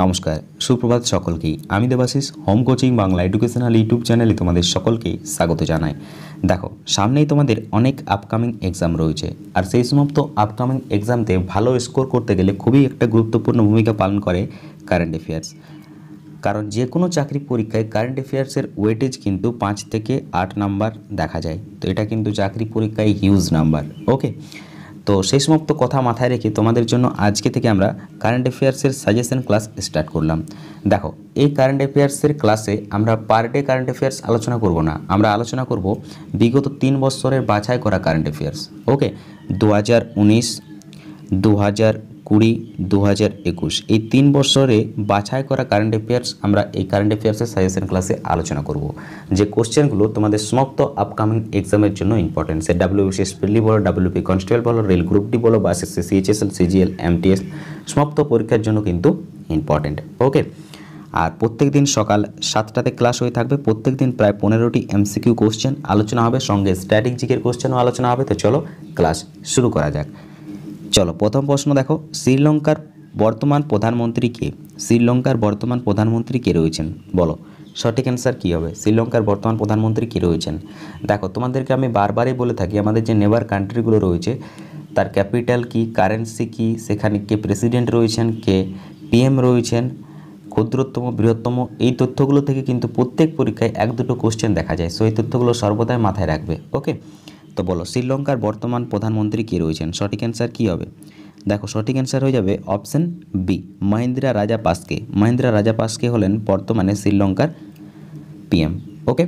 নমস্কার সুপ্রভাত সকলকেই আমি Debashis home coaching Bangla educational YouTube চ্যানেলে তোমাদের সকলকে স্বাগত জানাই দেখো সামনেই তোমাদের অনেক আপকামিং এক্সাম রয়েছে আর সেই সমস্ত আপকামিং এক্সামতে ভালো স্কোর করতে গেলে খুবই একটা গুরুত্বপূর্ণ ভূমিকা পালন করে কারেন্ট অ্যাফেয়ার্স কারণ যে কোনো চাকরি পরীক্ষায় কারেন্ট অ্যাফেয়ার্সের ওয়েটেজ কিন্তু পাঁচ থেকে আট নাম্বার দেখা যায় তো এটা কিন্তু চাকরি পরীক্ষায় হিউজ নাম্বার ওকে তো সেই সমস্ত কথা মাথায় রেখে তোমাদের জন্য আজকে থেকে আমরা কারেন্ট অ্যাফেয়ার্সের সাজেশন ক্লাস স্টার্ট করলাম দেখো এই কারেন্ট অ্যাফেয়ার্সের ক্লাসে আমরা পার ডে কারেন্ট অ্যাফেয়ার্স আলোচনা করব না আমরা আলোচনা করব বিগত তিন বছরের বাছাই করা কারেন্ট অ্যাফেয়ার্স ওকে দু হাজার উনিশ দু হাজার কুড়ি দু হাজার একুশ এই তিন বছরে বাছাই করা কারেন্ট অ্যাফেয়ার্স আমরা এই কারেন্ট অ্যাফেয়ার্সের সাজেশন ক্লাসে আলোচনা করব যে কোশ্চেনগুলো তোমাদের সমাপ্ত আপকামিং এক্সামের জন্য ইম্পর্টেন্ট সে ডাব্লিউবিসিএস প্রিলি বলো ডাব্লিউপি কনস্টেবল বলো রেল গ্রুপ ডি বলো বা এসএসসি সিএইচএসএল সিজিএল এমটিএস সমাপ্ত পরীক্ষার জন্য কিন্তু ইম্পর্টেন্ট ওকে আর প্রত্যেক দিন সকাল সাতটাতে ক্লাস হয়ে থাকবে প্রত্যেক দিন প্রায় পনেরোটি এমসিকিউ কোশ্চেন আলোচনা হবে সঙ্গে স্ট্র্যাটেজিকের কোশ্চেনও আলোচনা হবে তো চলো ক্লাস শুরু করা যাক চলো প্রথম প্রশ্ন দেখো শ্রীলঙ্কার বর্তমান প্রধানমন্ত্রী কে শ্রীলঙ্কার বর্তমান প্রধানমন্ত্রী কে রয়েছেন বলো সঠিক অ্যান্সার কী হবে শ্রীলঙ্কার বর্তমান প্রধানমন্ত্রী কে রয়েছেন দেখো তোমাদেরকে আমি বারবারই বলে থাকি আমাদের যে নেবার কান্ট্রিগুলো রয়েছে তার ক্যাপিটাল কি কারেন্সি কি সেখানে কে প্রেসিডেন্ট রয়েছেন কে পিএম রয়েছেন ক্ষুদ্রতম বৃহত্তম এই তথ্যগুলো থেকে কিন্তু প্রত্যেক পরীক্ষায় এক দুটো কোশ্চেন দেখা যায় সো এই তথ্যগুলো সর্বদাই মাথায় রাখবে ওকে তো বলো শ্রীলঙ্কার বর্তমান প্রধানমন্ত্রী কে রয়েছেন সঠিক অ্যান্সার কী হবে দেখো সঠিক অ্যান্সার হয়ে যাবে অপশন বি মহিন্দ্রা রাজা পাসকে মহিন্দ্রা রাজা পাসকে হলেন বর্তমানে শ্রীলঙ্কার পিএম ওকে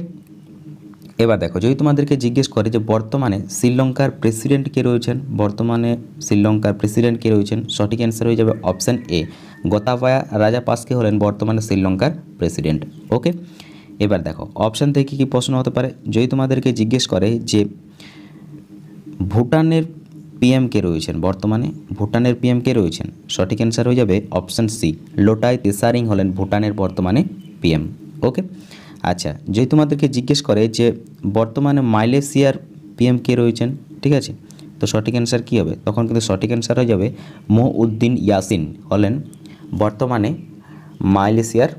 এবার দেখো যদি তোমাদেরকে জিজ্ঞেস করে যে বর্তমানে শ্রীলঙ্কার প্রেসিডেন্ট কে রয়েছেন বর্তমানে শ্রীলঙ্কার প্রেসিডেন্ট কে রয়েছেন সঠিক অ্যান্সার হয়ে যাবে অপশান এ গোতাবায়া রাজা পাসকে হলেন বর্তমানে শ্রীলঙ্কার প্রেসিডেন্ট ওকে এবার দেখো অপশান থেকে কি প্রশ্ন হতে পারে যদি তোমাদেরকে জিজ্ঞেস করে যে ভুটানের পিএম কে রয়েছেন বর্তমানে ভুটানের পিএম কে রয়েছেন সঠিক অ্যান্সার হয়ে যাবে অপশান সি লোটাই তেসারিং হলেন ভুটানের বর্তমানে পিএম ওকে আচ্ছা যদি তোমাদেরকে জিজ্ঞেস করে যে বর্তমানে মালয়েশিয়ার পিএম কে রয়েছেন ঠিক আছে তো সঠিক অ্যান্সার কী হবে তখন কিন্তু সঠিক অ্যান্সার হয়ে যাবে মহউদ্দিন ইয়াসিন হলেন বর্তমানে মালয়েশিয়ার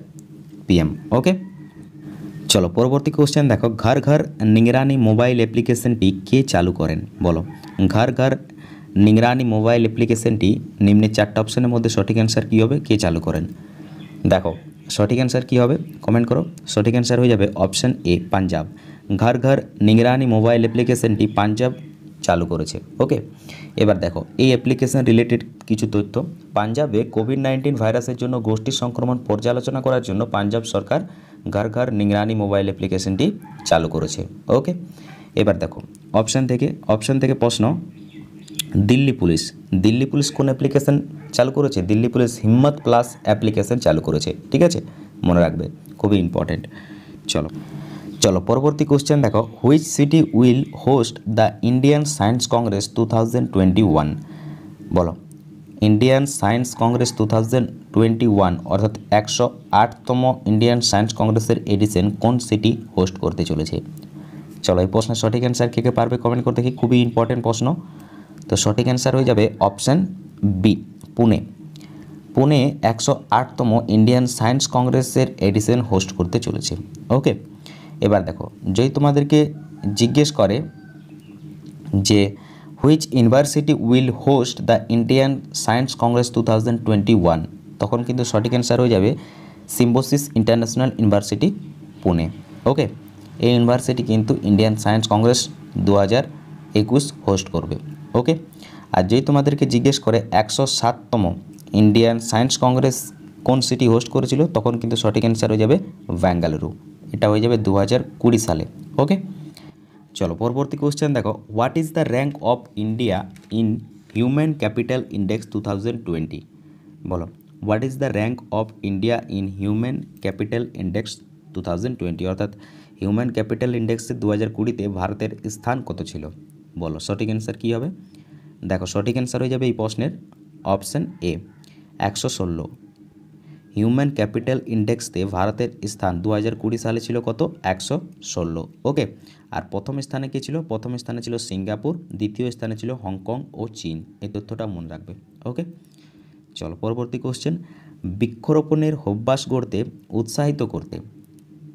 পিএম ওকে চলো পরবর্তী কোশ্চেন দেখো ঘর ঘর নিগরানি মোবাইল অ্যাপ্লিকেশনটি কে চালু করেন বলো ঘর ঘর নিগরানি মোবাইল অ্যাপ্লিকেশনটি নিম্নে চারটা অপশনের মধ্যে সঠিক অ্যান্সার কী হবে কে চালু করেন দেখো সঠিক অ্যান্সার কী হবে কমেন্ট করো সঠিক অ্যান্সার হয়ে যাবে অপশন এ পাঞ্জাব ঘর ঘর নিংরানি মোবাইল অ্যাপ্লিকেশনটি পাঞ্জাব চালু করেছে ওকে এবার দেখো এই অ্যাপ্লিকেশন রিলেটেড কিছু তথ্য পাঞ্জাবে কোভিড নাইন্টিন ভাইরাসের জন্য গোষ্ঠী সংক্রমণ পর্যালোচনা করার জন্য পাঞ্জাব সরকার ঘর ঘর নিগরানি মোবাইল অ্যাপ্লিকেশনটি চালু করেছে ওকে এবার দেখো অপশান থেকে অপশান থেকে প্রশ্ন দিল্লি পুলিশ দিল্লি পুলিশ কোন অ্যাপ্লিকেশান চালু করেছে Delhi police Himmat plus application চালু করেছে ঠিক আছে মনে রাখবে খুবই ইম্পর্ট্যান্ট চলো চলো পরবর্তী কোশ্চেন দেখো which city will host the Indian Science Congress two thousand twenty one বলো Indian Science Congress two thousand twenty one অর্থাৎ একশো আটতম ইন্ডিয়ান সায়েন্স কংগ্রেসের এডিশন কোন সিটি হোস্ট করতে চলেছে চলো এই প্রশ্নের সঠিক অ্যান্সার কে কে পারবে কমেন্ট করতে কি খুবই ইম্পর্টেন্ট প্রশ্ন তো সঠিক অ্যান্সার হয়ে যাবে অপশান বি পুনে পুনে একশো আটতম ইন্ডিয়ান সায়েন্স কংগ্রেসের এডিশন হোস্ট করতে চলেছে ওকে এবার দেখো যদি তোমাদেরকে জিজ্ঞেস করে যে which university will host the Indian Science Congress to তখন কিন্তু সঠিক অ্যান্সার হয়ে যাবে Symbiosis International University Pune okay এই ইউনিভার্সিটি কিন্তু ইন্ডিয়ান সায়েন্স কংগ্রেস দু হোস্ট করবে ওকে আর যেই তোমাদেরকে জিজ্ঞেস করে একশো সাততম ইন্ডিয়ান সায়েন্স কংগ্রেস কোন সিটি হোস্ট করেছিল তখন কিন্তু সঠিক অ্যান্সার হয়ে যাবে ব্যাঙ্গালুরু এটা হয়ে যাবে দু সালে ওকে চলো পরবর্তী কোশ্চেন দেখো what is the rank of India in human capital index two বলো what is the rank of India in human capital index two অর্থাৎ হিউম্যান ক্যাপিটাল ইন্ডেক্সে দু হাজার কুড়িতে ভারতের স্থান কত ছিল বলো সঠিক অ্যান্সার কী হবে দেখো সঠিক অ্যান্সার হয়ে যাবে এই প্রশ্নের অপশান এ একশো ষোলো হিউম্যান ক্যাপিটাল ইন্ডেক্সতে ভারতের স্থান দু কুড়ি সালে ছিল কত একশো ষোলো ওকে আর প্রথম স্থানে কী ছিল প্রথম স্থানে ছিল সিঙ্গাপুর দ্বিতীয় স্থানে ছিল হংকং ও চীন এই তথ্যটা মনে রাখবে ওকে চল পরবর্তী কোশ্চেন বৃক্ষরোপণের অভ্যাস গড়তে উৎসাহিত করতে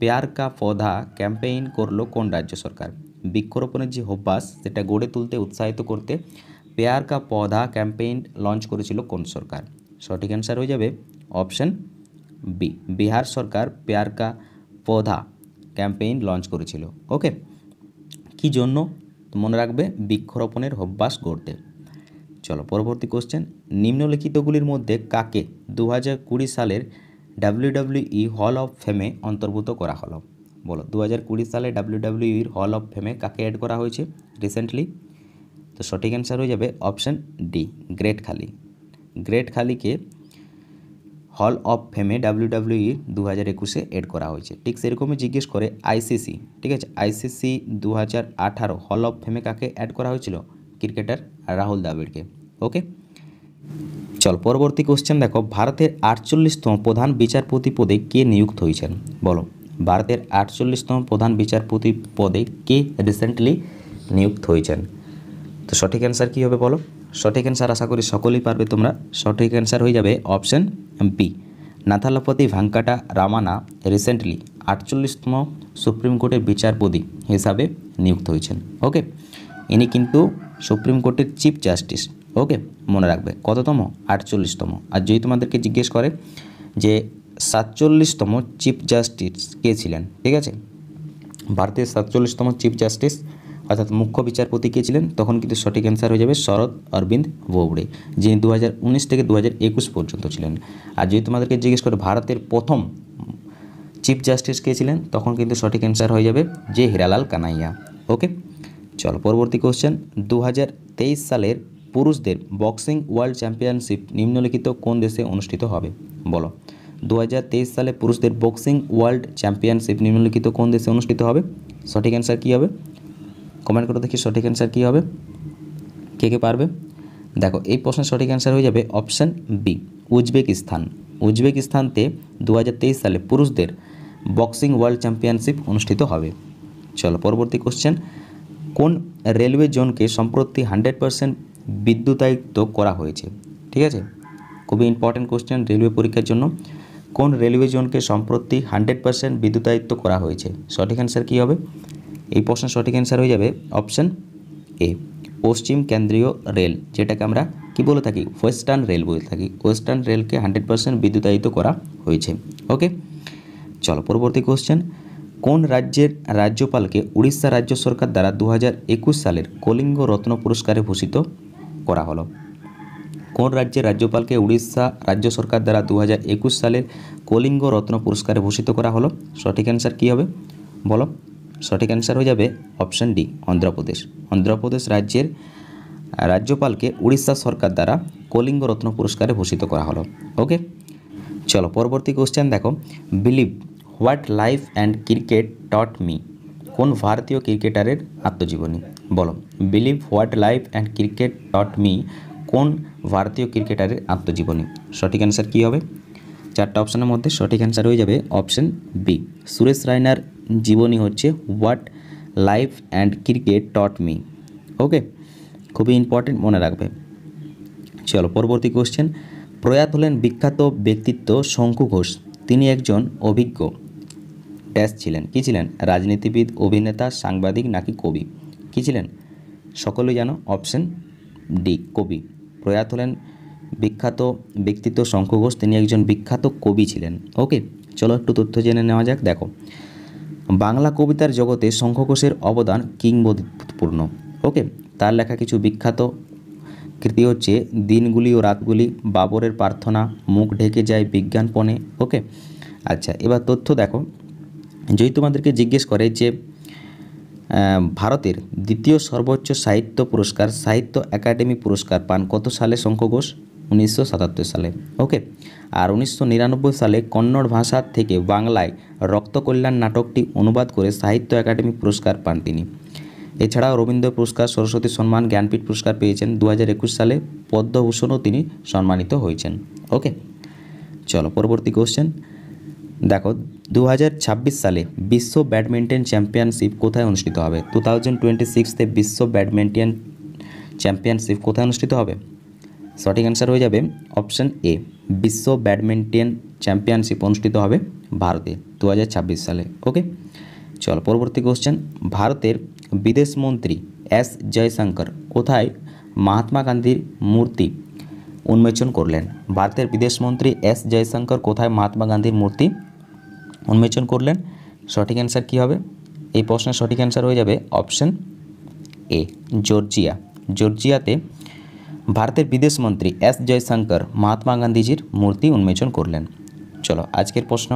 পেয়ার কা পধা ক্যাম্পেইন করলো কোন রাজ্য সরকার বৃক্ষরোপণের যে অভ্যাস সেটা গড়ে তুলতে উৎসাহিত করতে pair ka Paudha campaign launch করেছিল কোন সরকার সঠিক অ্যান্সার হয়ে যাবে অপশন বি বিহার সরকার পেয়ার কা পধা ক্যাম্পেইন লঞ্চ করেছিল ওকে কি জন্য মনে রাখবে বৃক্ষরোপণের অভ্যাস গড়তে চলো পরবর্তী কোশ্চেন নিম্নলিখিতগুলির মধ্যে কাকে দু সালের ডাব্লিউডাব্লিউই হল অফ ফেমে অন্তর্ভুক্ত করা হলো বলো দু কুড়ি সালে ডাব্লিউডাব্লিউইর হল অফ ফেমে কাকে অ্যাড করা হয়েছে রিসেন্টলি তো সঠিক অ্যান্সার হয়ে যাবে option D great Khali great খালিকে হল অফ ফেমে ডাব্লিউ ডাব্লিউ ই দু হাজার একুশে এড করা হয়েছে ঠিক সেরকমই জিজ্ঞেস করে আইসিসি ঠিক আছে আইসিসি দু হাজার আঠারো হল অফ ফেমে কাকে অ্যাড করা হয়েছিল ক্রিকেটার রাহুল দ্রাবিড়কে ওকে চল পরবর্তী কোশ্চেন দেখো ভারতের আটচল্লিশতম প্রধান বিচারপতি পদে কে নিযুক্ত হয়েছেন বলো ভারতের আটচল্লিশতম প্রধান বিচারপতি পদে কে রিসেন্টলি নিযুক্ত হয়েছেন তো সঠিক অ্যান্সার কী হবে বলো সঠিক অ্যান্সার আশা করি সকলেই পারবে তোমরা সঠিক অ্যান্সার হয়ে যাবে option B Nuthalapati Venkata Ramana recently আটচল্লিশতম সুপ্রিম কোর্টের বিচারপতি হিসাবে নিযুক্ত হয়েছেন ওকে ইনি কিন্তু সুপ্রিম কোর্টের চিফ জাস্টিস ওকে মনে রাখবে কততম আটচল্লিশতম আর যদি তোমাদেরকে জিজ্ঞেস করে যে সাতচল্লিশতম চিফ জাস্টিস কে ছিলেন ঠিক আছে ভারতের সাতচল্লিশতম চিফ জাস্টিস অর্থাৎ মুখ্য বিচারপতি কে ছিলেন তখন কিন্তু সঠিক অ্যান্সার হয়ে যাবে শরৎ অরবিন্দ বোবড়ে যিনি দু থেকে দু পর্যন্ত ছিলেন আর যদি তোমাদেরকে জিজ্ঞেস করে ভারতের প্রথম চিফ জাস্টিস কে ছিলেন তখন কিন্তু সঠিক অ্যান্সার হয়ে যাবে জে হিরালাল কানাইয়া ওকে চলো পরবর্তী কোশ্চেন দু সালের পুরুষদের বক্সিং ওয়ার্ল্ড চ্যাম্পিয়নশিপ নিম্নলিখিত কোন দেশে অনুষ্ঠিত হবে বলো দু সালে পুরুষদের বক্সিং ওয়ার্ল্ড চ্যাম্পিয়নশিপ নিম্নলিখিত কোন দেশে অনুষ্ঠিত হবে সঠিক অ্যান্সার কী হবে কমেন্ট করে দেখি সঠিক অ্যান্সার কী হবে কে কে পারবে দেখো এই প্রশ্নের সঠিক অ্যান্সার হয়ে যাবে অপশান বি উজবেকিস্তান উজবেকিস্তানতে দু সালে পুরুষদের বক্সিং ওয়ার্ল্ড চ্যাম্পিয়নশিপ অনুষ্ঠিত হবে চলো পরবর্তী কোশ্চেন কোন রেলওয়ে জোনকে সম্প্রতি হান্ড্রেড পারসেন্ট বিদ্যুতায়িত্ব করা হয়েছে ঠিক আছে খুবই ইম্পর্ট্যান্ট কোশ্চেন রেলওয়ে পরীক্ষার জন্য কোন রেলওয়ে জোনকে সম্প্রতি হান্ড্রেড পারসেন্ট বিদ্যুতায়িত্ব করা হয়েছে সঠিক অ্যান্সার কী হবে এই প্রশ্নের সঠিক অ্যান্সার হয়ে যাবে অপশান এ পশ্চিম কেন্দ্রীয় রেল যেটাকে আমরা কি বলে থাকি ওয়েস্টার্ন রেল বলে থাকি ওয়েস্টার্ন রেলকে হান্ড্রেড পার্সেন্ট বিদ্যুতায়িত করা হয়েছে ওকে চলো পরবর্তী কোশ্চেন কোন রাজ্যের রাজ্যপালকে উড়িষ্যা রাজ্য সরকার দ্বারা দু সালের কলিঙ্গ রত্ন পুরস্কারে ভূষিত করা হলো কোন রাজ্যের রাজ্যপালকে উড়িষ্যা রাজ্য সরকার দ্বারা দু সালের কলিঙ্গ রত্ন পুরস্কারে ভূষিত করা হলো সঠিক অ্যান্সার কী হবে বলো সঠিক অ্যান্সার হয়ে যাবে অপশান ডি অন্ধ্রপ্রদেশ অন্ধ্রপ্রদেশ রাজ্যের রাজ্যপালকে উড়িষ্যা সরকার দ্বারা কলিঙ্গ রত্ন পুরস্কারে ভূষিত করা হলো ওকে চলো পরবর্তী কোশ্চেন দেখো believe what life and cricket taught me কোন ভারতীয় ক্রিকেটারের আত্মজীবনী বলো believe what life and cricket taught me কোন ভারতীয় ক্রিকেটারের আত্মজীবনী সঠিক অ্যান্সার কী হবে চারটা অপশানের মধ্যে সঠিক অ্যান্সার হয়ে যাবে অপশান বি সুরেশ রায়নার জীবনী হচ্ছে what life and cricket taught me okay খুবই ইম্পর্টেন্ট মনে রাখবে চলো পরবর্তী কোশ্চেন প্রয়াত হলেন বিখ্যাত ব্যক্তিত্ব শঙ্কু ঘোষ তিনি একজন অভিজ্ঞ ড্যাস ছিলেন কী ছিলেন রাজনীতিবিদ অভিনেতা সাংবাদিক নাকি কবি কী ছিলেন সকলেই জানো অপশন ডি কবি প্রয়াত হলেন বিখ্যাত ব্যক্তিত্ব শঙ্কু ঘোষ তিনি একজন বিখ্যাত কবি ছিলেন ওকে চলো একটু তথ্য জেনে নেওয়া যাক দেখো বাংলা কবিতার জগতে শঙ্খকোষের অবদান কিংবদপূর্ণ ওকে তার লেখা কিছু বিখ্যাত কৃতি হচ্ছে দিনগুলি ও রাতগুলি বাবরের প্রার্থনা মুখ ঢেকে যায় বিজ্ঞানপণে ওকে আচ্ছা এবার তথ্য দেখো যদি তোমাদেরকে জিজ্ঞেস করে যে ভারতের দ্বিতীয় সর্বোচ্চ সাহিত্য পুরস্কার সাহিত্য একাডেমি পুরস্কার পান কত সালে শঙ্খ ঘোষ উনিশশো সালে ওকে আর উনিশশো সালে কন্নড় ভাষা থেকে বাংলায় রক্তকল্যাণ নাটকটি অনুবাদ করে সাহিত্য একাডেমি পুরস্কার পান তিনি এছাড়াও রবীন্দ্র পুরস্কার সরস্বতী সম্মান জ্ঞানপীঠ পুরস্কার পেয়েছেন দু সালে পদ্মভূষণও তিনি সম্মানিত হয়েছেন ওকে চলো পরবর্তী কোশ্চেন দেখো দু সালে বিশ্ব ব্যাডমিন্টন চ্যাম্পিয়নশিপ কোথায় অনুষ্ঠিত হবে টু থাউজেন্ড টোয়েন্টি সিক্সতে বিশ্ব ব্যাডমিন্টন চ্যাম্পিয়নশিপ কোথায় অনুষ্ঠিত হবে সঠিক অ্যান্সার হয়ে যাবে অপশান এ বিশ্ব ব্যাডমিন্টন চ্যাম্পিয়নশিপ অনুষ্ঠিত হবে ভারতে দু সালে ওকে চল পরবর্তী কোশ্চেন ভারতের বিদেশ মন্ত্রী এস জয়শঙ্কর কোথায় মহাত্মা গান্ধীর মূর্তি উন্মোচন করলেন ভারতের বিদেশমন্ত্রী এস জয়শঙ্কর কোথায় মহাত্মা গান্ধীর মূর্তি উন্মোচন করলেন সঠিক অ্যান্সার কী হবে এই প্রশ্নের সঠিক অ্যান্সার হয়ে যাবে অপশন এ জর্জিয়া জর্জিয়াতে ভারতের বিদেশ মন্ত্রী এস জয়শঙ্কর মহাত্মা গান্ধীজির মূর্তি উন্মোচন করলেন চলো আজকের প্রশ্ন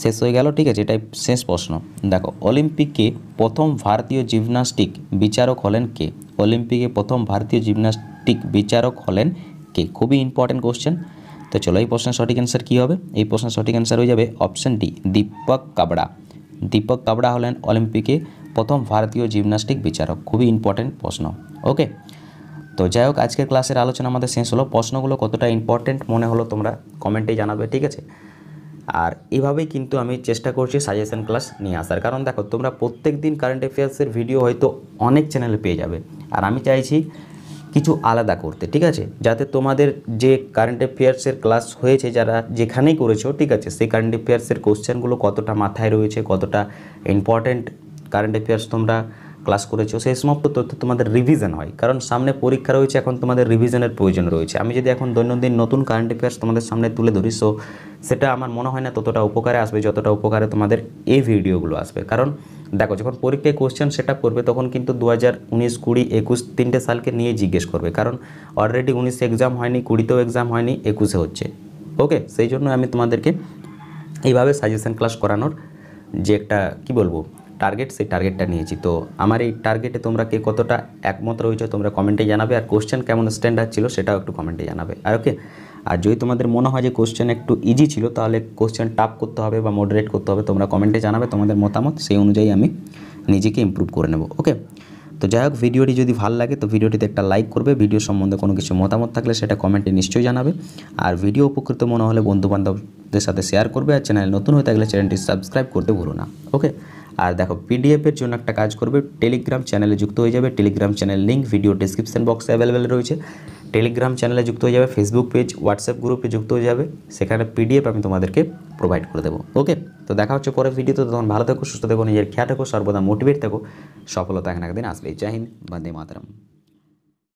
শেষ হয়ে গেল ঠিক আছে এটাই শেষ প্রশ্ন দেখো অলিম্পিকে প্রথম ভারতীয় জিমনাস্টিক বিচারক হলেন কে অলিম্পিকে প্রথম ভারতীয় জিমনাস্টিক বিচারক হলেন কে খুবই ইম্পর্টেন্ট কোশ্চেন তো চলো এই প্রশ্নের সঠিক অ্যান্সার কী হবে এই প্রশ্নের সঠিক অ্যান্সার হয়ে যাবে অপশান ডি দীপক কাবড়া দীপক কাবড়া হলেন অলিম্পিকে প্রথম ভারতীয় জিমনাস্টিক বিচারক খুবই ইম্পর্টেন্ট প্রশ্ন ওকে তো যাই হোক আজকের ক্লাসের আলোচনা আমাদের শেষ হলো প্রশ্নগুলো কতটা ইম্পর্টেন্ট মনে হলো তোমরা কমেন্টে জানাবে ঠিক আছে আর এভাবেই কিন্তু আমি চেষ্টা করছি সাজেশন ক্লাস নিয়ে আসার কারণ দেখো তোমরা প্রত্যেক দিন কারেন্ট অ্যাফেয়ার্সের ভিডিও হয়তো অনেক চ্যানেলে পেয়ে যাবে আর আমি চাইছি কিছু আলাদা করতে ঠিক আছে যাতে তোমাদের যে কারেন্ট অ্যাফেয়ার্সের ক্লাস হয়েছে যারা যেখানেই করেছো ঠিক আছে সেই কারেন্ট অ্যাফেয়ার্সের কোশ্চেনগুলো কতটা মাথায় রয়েছে কতটা ইম্পর্ট্যান্ট কারেন্ট অ্যাফেয়ার্স তোমরা ক্লাস করেছো সেই সমস্ত তথ্য তোমাদের রিভিশন হয় কারণ সামনে পরীক্ষা রয়েছে এখন তোমাদের রিভিশনের প্রয়োজন রয়েছে আমি যদি এখন দৈনন্দিন নতুন কারেন্ট অ্যাফেয়ার্স তোমাদের সামনে তুলে ধরি সো সেটা আমার মনে হয় না ততটা উপকারে আসবে যতটা উপকারে তোমাদের এই ভিডিওগুলো আসবে কারণ দেখো যখন পরীক্ষায় কোশ্চেন সেট করবে তখন কিন্তু দু হাজার উনিশ কুড়ি একুশ তিনটে সালকে নিয়ে জিজ্ঞেস করবে কারণ অলরেডি উনিশে এক্সাম হয়নি কুড়িতেও এক্সাম হয়নি একুশে হচ্ছে ওকে সেই জন্য আমি তোমাদেরকে এইভাবে সাজেশন ক্লাস করানোর যে একটা কি বলবো টার্গেট সেই টার্গেটটা নিয়েছি তো আমার এই টার্গেটে তোমরা কে কতটা একমত রয়েছে তোমরা কমেন্টে জানাবে আর কোশ্চেন কেমন স্ট্যান্ডার্ড ছিল সেটাও একটু কমেন্টে জানাবে আর ওকে আর যদি তোমাদের মনে হয় যে কোশ্চেন একটু ইজি ছিল তাহলে কোশ্চেন টাপ করতে হবে বা মডারেট করতে হবে তোমরা কমেন্টে জানাবে তোমাদের মতামত সেই অনুযায়ী আমি নিজেকে ইম্প্রুভ করে নেব ওকে তো যাই হোক ভিডিওটি যদি ভালো লাগে তো ভিডিওটিতে একটা লাইক করবে ভিডিও সম্বন্ধে কোনো কিছু মতামত থাকলে সেটা কমেন্টে নিশ্চয়ই জানাবে আর ভিডিও উপকৃত মনে হলে বন্ধুবান্ধবদের সাথে শেয়ার করবে আর চ্যানেল নতুন হয়ে থাকলে চ্যানেলটি সাবস্ক্রাইব করতে ভুলো না ওকে আর দেখো পিডিএফের জন্য একটা কাজ করবে টেলিগ্রাম চ্যানেলে যুক্ত হয়ে যাবে Telegram channel link video description বক্সে অ্যাভেলেবেল রয়েছে টেলিগ্রাম চ্যানেলে যুক্ত হয়ে যাবে ফেসবুক পেজ হোয়াটসঅ্যাপ গ্রুপে যুক্ত হয়ে যাবে সেখানে পিডিএফ আমি তোমাদেরকে প্রোভাইড করে দেবো ওকে তো দেখা হচ্ছে পরে ভিডিও তো তখন ভালো থাকো সুস্থ থাকো নিজের খেয়া থাকো সর্বদা মোটিভেট থাকো সফলতা একদিন আসবেই চাহিন হিন্দ বন্দে মাতরম